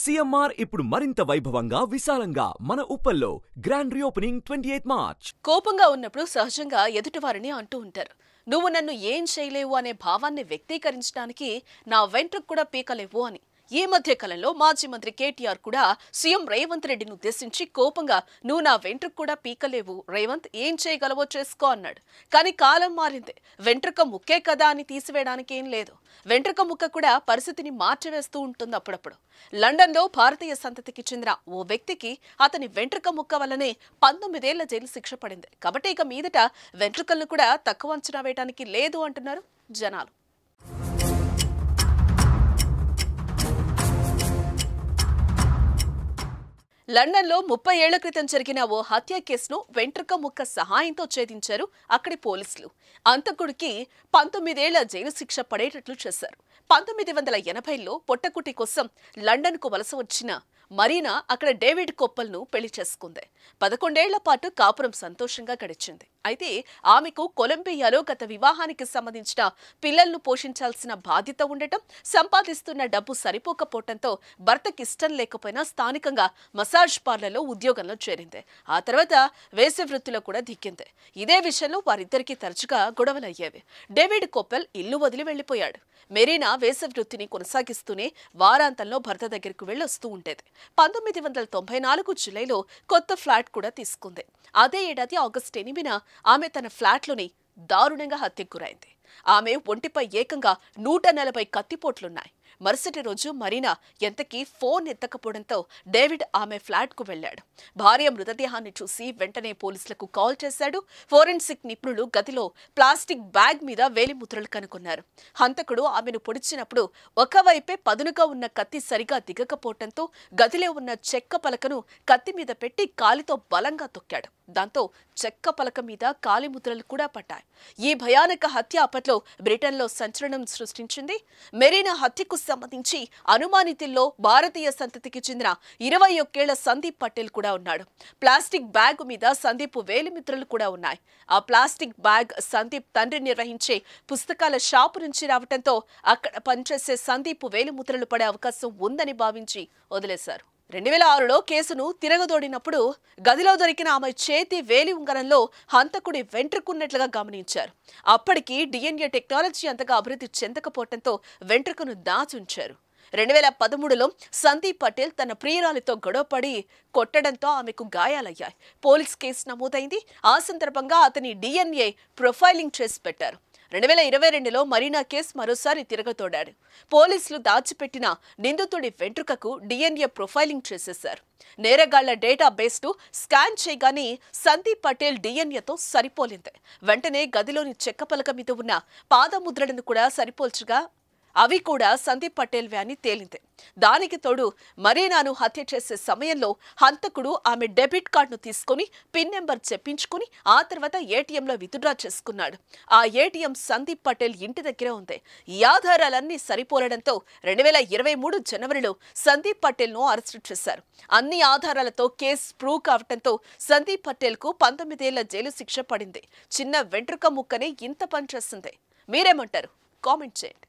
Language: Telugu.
సిఎంఆర్ ఇప్పుడు మరింత వైభవంగా విశాలంగా మన ఉప్పల్లో grand reopening twenty eighth March కోపంగా ఉన్నప్పుడు సహజంగా ఎదుటివారిని అంటూ ఉంటారు నువ్వు నన్ను ఏం చేయలేవు అనే భావాన్ని వ్యక్తీకరించడానికి నా వెంట్రుకు కూడా పీకలేవు అని ఈ మధ్య కాలంలో మాజీ మంత్రి కేటీఆర్ కూడా సీఎం రేవంత్ రెడ్డిని ఉద్దేశించి కోపంగా నువ్వు నా వెంట్రుకు కూడా పీకలేవు రేవంత్ ఏం చేయగలవో చేసుకో అన్నాడు కానీ కాలం మారింది వెంట్రుక ముక్కే కదా అని తీసివేయడానికి ఏం లేదు వెంట్రుక ముక్క కూడా పరిస్థితిని మార్చివేస్తూ ఉంటుంది అప్పుడప్పుడు లండన్లో భారతీయ సంతతికి చెందిన ఓ వ్యక్తికి అతని వెంట్రుక ముక్క వల్లనే పంతొమ్మిదేళ్ల జైలు శిక్ష పడింది కాబట్టి ఇక మీదట వెంట్రుకలను కూడా తక్కువ అంచనా వేయడానికి లేదు అంటున్నారు జనాలు లండన్లో ముప్పై ఏళ్ల క్రితం జరిగిన ఓ హత్య కేసును వెంట్రుక ముక్క సహాయంతో ఛేదించారు అక్కడి పోలీసులు అంతకుడికి పంతొమ్మిదేళ్ల జైలు శిక్ష పడేటట్లు చేశారు పంతొమ్మిది వందల ఎనభైలో పొట్టకుటి కోసం లండన్కు వలస వచ్చిన మరీనా అక్కడ డేవిడ్ కొప్పల్ను పెళ్లి చేసుకుంది పదకొండేళ్ల పాటు కాపురం సంతోషంగా గడిచింది అయితే ఆమెకు కొలంబియాలో గత వివాహానికి సంబంధించిన పిల్లలను పోషించాల్సిన బాధ్యత ఉండటం సంపాదిస్తున్న డబ్బు సరిపోకపోవటంతో భర్తకిష్టం లేకపోయినా స్థానికంగా మసాజ్ పార్లర్లో ఉద్యోగంలో చేరింది ఆ తర్వాత వేసవి వృత్తిలో కూడా దిక్కింది ఇదే విషయంలో వారిద్దరికీ తరచుగా గొడవలయ్యేవి డేవిడ్ కొప్పల్ ఇల్లు వదిలి వెళ్లిపోయాడు మెరీనా వేసవి వృత్తిని కొనసాగిస్తూనే వారాంతంలో భర్త దగ్గరకు వెళ్ళొస్తూ ఉండేది పంతొమ్మిది వందల తొంభై నాలుగు జూలైలో కొత్త ఫ్లాట్ కూడా తీసుకుంది అదే ఏడాది ఆగస్టు ఎనిమిదిన ఆమె తన ఫ్లాట్లోని దారుణంగా హత్యకు గురైంది ఆమె ఒంటిపై ఏకంగా నూట నలభై కత్తిపోట్లున్నాయి మరుసటి రోజు మరీనా ఎంతకీ ఫోన్ ఎత్తకపోవడంతో డేవిడ్ ఆమె ఫ్లాట్కు వెళ్లాడు భార్య మృతదేహాన్ని చూసి వెంటనే పోలీసులకు కాల్ చేశాడు ఫోరెన్సిక్ నిపుణులు గదిలో ప్లాస్టిక్ బ్యాగ్ మీద వేలిముద్రలు కనుకున్నారు హంతకుడు ఆమెను పొడిచినప్పుడు ఒకవైపే పదునుగా ఉన్న కత్తి సరిగా దిగకపోవడంతో గదిలో ఉన్న చెక్క పలకను కత్తి మీద పెట్టి కాలితో బలంగా తొక్కాడు దాంతో చెక్క పలక మీద కాలిముద్రలు కూడా పడ్డాయి ఈ భయానక హత్య అప్పట్లో బ్రిటన్లో సంచలనం సృష్టించింది మెరీనా హత్యకు సంబంధించి అనుమానితుల్లో భారతీయ సంతతికి చెందిన ఇరవై ఒక్కేళ్ల సందీప్ పటేల్ కూడా ఉన్నాడు ప్లాస్టిక్ బ్యాగ్ మీద సందీప్ వేలిమిత్రులు కూడా ఉన్నాయి ఆ ప్లాస్టిక్ బ్యాగ్ సందీప్ తండ్రి నిర్వహించే పుస్తకాల షాపు నుంచి రావడంతో అక్కడ పనిచేసే సందీప్ వేలిముద్రలు పడే అవకాశం ఉందని భావించి వదిలేశారు రెండు వేల ఆరులో కేసును తిరగదోడినప్పుడు గదిలో దొరికిన ఆమె చేతి వేలి ఉంగరంలో హంతకుడి వెంట్రుకున్నట్లుగా గమనించారు అప్పటికి డిఎన్ఏ టెక్నాలజీ అంతగా అభివృద్ధి చెందకపోవటంతో వెంట్రుకను దాచుంచారు రెండు వేల పదమూడులో సందీప్ పటేల్ తన ప్రియురాలితో గొడవపడి కొట్టడంతో ఆమెకు గాయాలయ్యాయి పోలీస్ కేసు నమోదైంది ఆ సందర్భంగా అతని డిఎన్ఏ ప్రొఫైలింగ్ చేసి పెట్టారు రెండు వేల ఇరవై రెండులో మరీనా కేసు మరోసారి తిరగతోడాడు పోలీసులు దాచిపెట్టిన నిందితుడి వెంట్రుకకు డిఎన్ఏ ప్రొఫైలింగ్ చేసేశారు నేరగాళ్ల డేటా టు స్కాన్ చేయగానే సందీప్ పటేల్ డిఎన్ఏతో సరిపోలింది వెంటనే గదిలోని చెక్క పలక మీద ఉన్న పాదముద్రలను కూడా సరిపోల్చగా అవి కూడా సందీప్ పటేల్ వ్యాన్ని తేలింది దానికి తోడు మరీనాను హత్య చేసే సమయంలో హంతకుడు ఆమె డెబిట్ కార్డును తీసుకుని పిన్ నెంబర్ చెప్పించుకుని ఆ తర్వాత ఏటీఎంలో విత్డ్రా చేసుకున్నాడు ఆ ఏటీఎం సందీప్ పటేల్ ఇంటి దగ్గర ఉంది ఈ ఆధారాలన్నీ సరిపోలడంతో రెండు ఇరవై మూడు జనవరిలో సందీప్ ను అరెస్ట్ చేశారు అన్ని ఆధారాలతో కేసు ప్రూవ్ కావడంతో సందీప్ పటేల్ కు పంతొమ్మిదేళ్ల జైలు శిక్ష పడింది చిన్న వెంట్రుక ముక్కనే ఇంత పనిచేస్తుంది మీరేమంటారు కామెంట్ చేయండి